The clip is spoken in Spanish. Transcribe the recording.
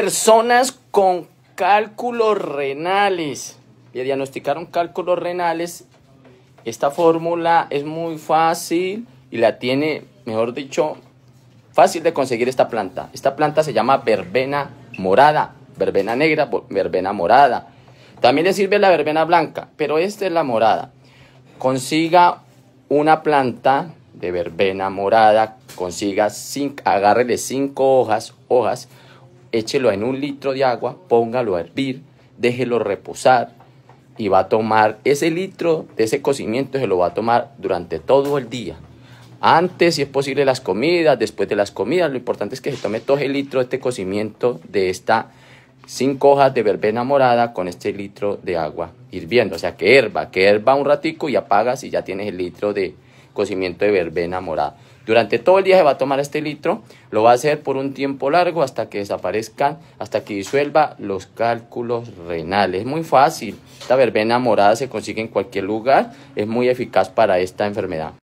personas con cálculos renales. Le diagnosticaron cálculos renales. Esta fórmula es muy fácil y la tiene, mejor dicho, fácil de conseguir esta planta. Esta planta se llama verbena morada, verbena negra, verbena morada. También le sirve la verbena blanca, pero esta es la morada. Consiga una planta de verbena morada, consiga cinco, agárrele cinco hojas, hojas échelo en un litro de agua, póngalo a hervir, déjelo reposar y va a tomar ese litro de ese cocimiento, se lo va a tomar durante todo el día. Antes, si es posible, las comidas, después de las comidas, lo importante es que se tome todo el litro de este cocimiento de esta sin hojas de verbena morada con este litro de agua hirviendo. O sea, que herba, que herba un ratico y apagas y ya tienes el litro de, cocimiento de verbena morada. Durante todo el día se va a tomar este litro, lo va a hacer por un tiempo largo hasta que desaparezcan, hasta que disuelva los cálculos renales. Es muy fácil, esta verbena morada se consigue en cualquier lugar, es muy eficaz para esta enfermedad.